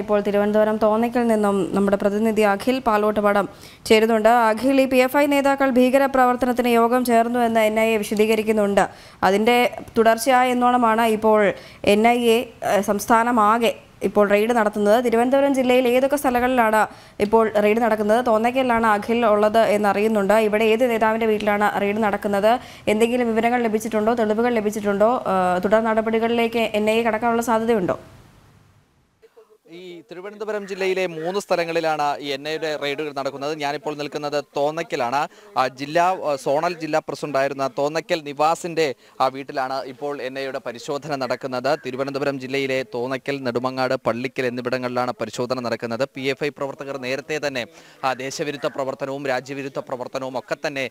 ഇപ്പോൾ തിരുവനന്തപുരം തോന്നയ്ക്കൽ നിന്നും നമ്മുടെ പ്രതിനിധി അഖിൽ പാലോട്ടുപടം ചേരുന്നുണ്ട് അഖിൽ ഈ പി എഫ് ഐ നേതാക്കൾ ഭീകര പ്രവർത്തനത്തിന് യോഗം ചേർന്നു എന്ന് എൻ ഐ എ വിശദീകരിക്കുന്നുണ്ട് അതിൻ്റെ തുടർച്ചയായ എന്നോണമാണ് ഇപ്പോൾ എൻ ഐ എ സംസ്ഥാനമാകെ ഇപ്പോൾ റെയ്ഡ് നടത്തുന്നത് തിരുവനന്തപുരം ജില്ലയിൽ ഏതൊക്കെ സ്ഥലങ്ങളിലാണ് ഇപ്പോൾ റെയ്ഡ് നടക്കുന്നത് തോന്നയ്ക്കലിലാണ് അഖിൽ ഉള്ളത് എന്നറിയുന്നുണ്ട് ഇവിടെ ഏത് നേതാവിൻ്റെ വീട്ടിലാണ് റെയ്ഡ് നടക്കുന്നത് എന്തെങ്കിലും വിവരങ്ങൾ ലഭിച്ചിട്ടുണ്ടോ തെളിവുകൾ ലഭിച്ചിട്ടുണ്ടോ തുടർ നടപടികളിലേക്ക് എൻ ഐ എ കടക്കാനുള്ള സാധ്യതയുണ്ടോ ഈ തിരുവനന്തപുരം ജില്ലയിലെ മൂന്ന് സ്ഥലങ്ങളിലാണ് ഈ എൻ ഐയുടെ റെയ്ഡുകൾ നടക്കുന്നത് ഞാനിപ്പോൾ നിൽക്കുന്നത് തോന്നയ്ക്കലാണ് ജില്ലാ സോണൽ ജില്ലാ പ്രസിഡന്റായിരുന്ന തോന്നയ്ക്കൽ നിവാസിന്റെ ആ വീട്ടിലാണ് ഇപ്പോൾ എൻ ഐയുടെ പരിശോധന നടക്കുന്നത് തിരുവനന്തപുരം ജില്ലയിലെ തോന്നയ്ക്കൽ നെടുമങ്ങാട് പള്ളിക്കൽ എന്നിവിടങ്ങളിലാണ് പരിശോധന നടക്കുന്നത് പി എഫ് ഐ പ്രവർത്തകർ നേരത്തെ തന്നെ ദേശവിരുദ്ധ പ്രവർത്തനവും രാജ്യവിരുദ്ധ പ്രവർത്തനവും ഒക്കെ തന്നെ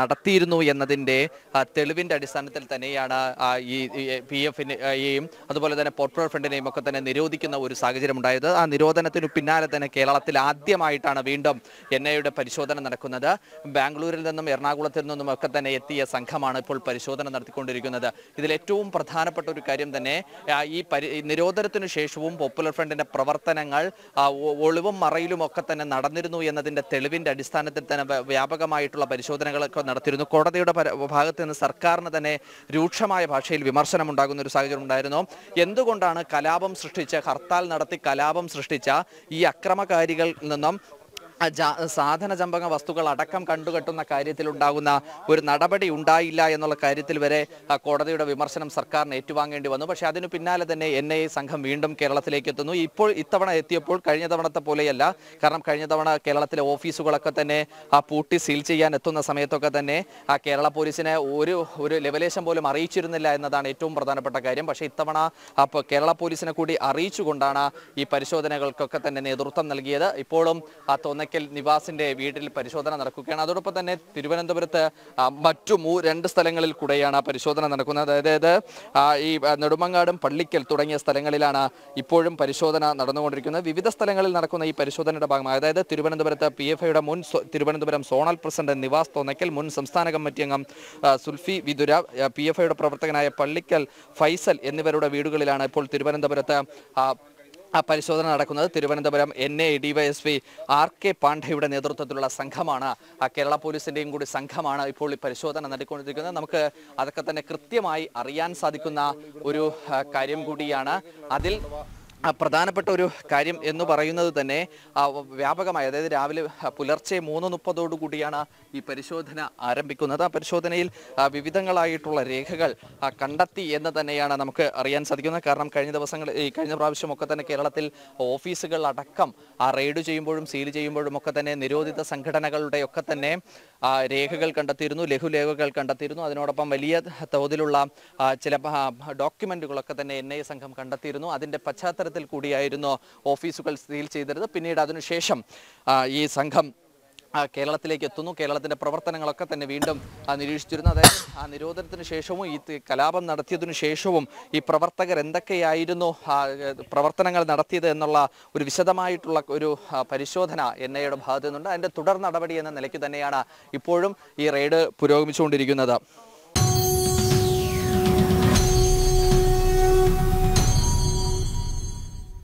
നടത്തിയിരുന്നു എന്നതിൻ്റെ തെളിവിൻ്റെ അടിസ്ഥാനത്തിൽ തന്നെയാണ് ഈ പി എഫിനെയും അതുപോലെ തന്നെ പോപ്പുലർ ഫ്രണ്ടിനെയും ഒക്കെ തന്നെ നിരോധിക്കുന്ന ഒരു സാഹചര്യം ഉണ്ടായത് ആ നിരോധനത്തിനു പിന്നാലെ തന്നെ കേരളത്തിൽ ആദ്യമായിട്ടാണ് വീണ്ടും എൻ ഐയുടെ പരിശോധന നടക്കുന്നത് ബാംഗ്ലൂരിൽ നിന്നും എറണാകുളത്തിൽ നിന്നും ഒക്കെ തന്നെ എത്തിയ സംഘമാണ് ഇപ്പോൾ പരിശോധന നടത്തിക്കൊണ്ടിരിക്കുന്നത് ഇതിൽ ഏറ്റവും പ്രധാനപ്പെട്ട ഒരു കാര്യം തന്നെ ഈ നിരോധനത്തിനു ശേഷവും പോപ്പുലർ ഫ്രണ്ടിന്റെ പ്രവർത്തനങ്ങൾ ഒളിവും മറയിലും ഒക്കെ തന്നെ നടന്നിരുന്നു എന്നതിന്റെ തെളിവിന്റെ അടിസ്ഥാനത്തിൽ തന്നെ വ്യാപകമായിട്ടുള്ള പരിശോധനകളൊക്കെ നടത്തിയിരുന്നു കോടതിയുടെ ഭാഗത്ത് നിന്ന് സർക്കാരിന് തന്നെ രൂക്ഷമായ ഭാഷയിൽ വിമർശനം ഉണ്ടാകുന്ന ഒരു സാഹചര്യം ഉണ്ടായിരുന്നു എന്തുകൊണ്ടാണ് കലാപം സൃഷ്ടിച്ച് ഹർത്താൽ നടത്തി കലാപം സൃഷ്ടിച്ച ഈ അക്രമകാരികളിൽ നിന്നും സാധന ചമ്പക വസ്തുക്കൾ അടക്കം കണ്ടുകെട്ടുന്ന ഉണ്ടാകുന്ന ഒരു നടപടി ഉണ്ടായില്ല എന്നുള്ള കാര്യത്തിൽ വരെ കോടതിയുടെ വിമർശനം സർക്കാരിന് ഏറ്റുവാങ്ങേണ്ടി വന്നു പക്ഷേ അതിനു പിന്നാലെ തന്നെ എൻ ഐ സംഘം വീണ്ടും കേരളത്തിലേക്ക് എത്തുന്നു ഇപ്പോൾ ഇത്തവണ എത്തിയപ്പോൾ കഴിഞ്ഞ തവണത്തെ പോലെയല്ല കാരണം കഴിഞ്ഞ തവണ കേരളത്തിലെ ഓഫീസുകളൊക്കെ തന്നെ ആ പൂട്ടി സീൽ ചെയ്യാൻ എത്തുന്ന സമയത്തൊക്കെ തന്നെ ആ കേരള പോലീസിനെ ഒരു ഒരു ലെവലേഷൻ പോലും അറിയിച്ചിരുന്നില്ല എന്നതാണ് ഏറ്റവും പ്രധാനപ്പെട്ട കാര്യം പക്ഷേ ഇത്തവണ അപ്പോൾ കേരള പോലീസിനെ കൂടി അറിയിച്ചുകൊണ്ടാണ് ഈ പരിശോധനകൾക്കൊക്കെ തന്നെ നേതൃത്വം നൽകിയത് ഇപ്പോഴും ആ തോന്നി പറക്കൽ നിവാസിന്റെ വീട്ടിൽ പരിശോധന നടക്കുകയാണ് അതോടൊപ്പം തന്നെ തിരുവനന്തപുരത്ത് മറ്റു രണ്ട് സ്ഥലങ്ങളിൽ കൂടെയാണ് പരിശോധന നടക്കുന്നത് അതായത് ഈ നെടുമങ്ങാടും പള്ളിക്കൽ തുടങ്ങിയ സ്ഥലങ്ങളിലാണ് ഇപ്പോഴും പരിശോധന നടന്നുകൊണ്ടിരിക്കുന്നത് വിവിധ സ്ഥലങ്ങളിൽ നടക്കുന്ന ഈ പരിശോധനയുടെ ഭാഗമായി അതായത് തിരുവനന്തപുരത്ത് പി എഫ് ഐയുടെ മുൻ തിരുവനന്തപുരം സോണൽ പ്രസിഡന്റ് നിവാസ് തോന്നയ്ക്കൽ മുൻ സംസ്ഥാന കമ്മിറ്റി അംഗം സുൽഫി വിദുര പി എഫ് ഐയുടെ പ്രവർത്തകനായ പള്ളിക്കൽ ഫൈസൽ എന്നിവരുടെ വീടുകളിലാണ് ഇപ്പോൾ തിരുവനന്തപുരത്ത് പരിശോധന നടക്കുന്നത് Thiruvananthapuram N A P R K പാണ്ഡെയുടെ നേതൃത്വത്തിലുള്ള സംഘമാണ് കേരള പോലീസിന്റെയും കൂടി സംഘമാണ് ഇപ്പോൾ ഈ പരിശോധന നടത്തിക്കൊണ്ടിരിക്കുന്നത് നമുക്ക് അതൊക്കെ തന്നെ കൃത്യമായി അറിയാൻ സാധിക്കുന്ന ഒരു കാര്യം കൂടിയാണ് അതിൽ പ്രധാനപ്പെട്ട ഒരു കാര്യം എന്ന് പറയുന്നത് തന്നെ വ്യാപകമായി അതായത് രാവിലെ പുലർച്ചെ മൂന്ന് മുപ്പതോടുകൂടിയാണ് ഈ പരിശോധന ആരംഭിക്കുന്നത് ആ പരിശോധനയിൽ വിവിധങ്ങളായിട്ടുള്ള രേഖകൾ കണ്ടെത്തി എന്ന് തന്നെയാണ് നമുക്ക് അറിയാൻ സാധിക്കുന്നത് കാരണം കഴിഞ്ഞ ദിവസങ്ങൾ ഈ കഴിഞ്ഞ പ്രാവശ്യമൊക്കെ തന്നെ കേരളത്തിൽ ഓഫീസുകൾ അടക്കം ആ റെയ്ഡ് ചെയ്യുമ്പോഴും സീൽ ചെയ്യുമ്പോഴും ഒക്കെ തന്നെ നിരോധിത സംഘടനകളുടെ ഒക്കെ തന്നെ രേഖകൾ കണ്ടെത്തിയിരുന്നു ലഘുലേഖകൾ കണ്ടെത്തിയിരുന്നു അതിനോടൊപ്പം വലിയ തോതിലുള്ള ചില ഡോക്യുമെൻറ്റുകളൊക്കെ തന്നെ എൻ സംഘം കണ്ടെത്തിയിരുന്നു അതിൻ്റെ പശ്ചാത്തലത്തിൽ അടിസ്ഥാനത്തിൽ കൂടിയായിരുന്നു ഓഫീസുകൾ സീൽ ചെയ്തിരുന്നത് പിന്നീട് അതിനുശേഷം ഈ സംഘം കേരളത്തിലേക്ക് എത്തുന്നു കേരളത്തിൻ്റെ പ്രവർത്തനങ്ങളൊക്കെ തന്നെ വീണ്ടും നിരീക്ഷിച്ചിരുന്നു അതായത് ആ നിരോധനത്തിന് ശേഷവും ഈ കലാപം നടത്തിയതിനു ശേഷവും ഈ പ്രവർത്തകർ എന്തൊക്കെയായിരുന്നു പ്രവർത്തനങ്ങൾ നടത്തിയത് എന്നുള്ള ഒരു വിശദമായിട്ടുള്ള ഒരു പരിശോധന എൻ ഐയുടെ ഭാഗത്തു നിന്നുണ്ട് അതിൻ്റെ തുടർ നടപടി എന്ന നിലയ്ക്ക് തന്നെയാണ് ഇപ്പോഴും ഈ റെയ്ഡ് പുരോഗമിച്ചുകൊണ്ടിരിക്കുന്നത്